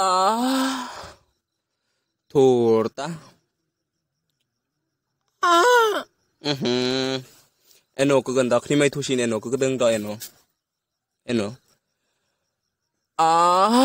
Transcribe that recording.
Ah. Torta. Ah. Mhm. Eno kaganda kani may tusin h eno kaganda eno. Eno. Ah.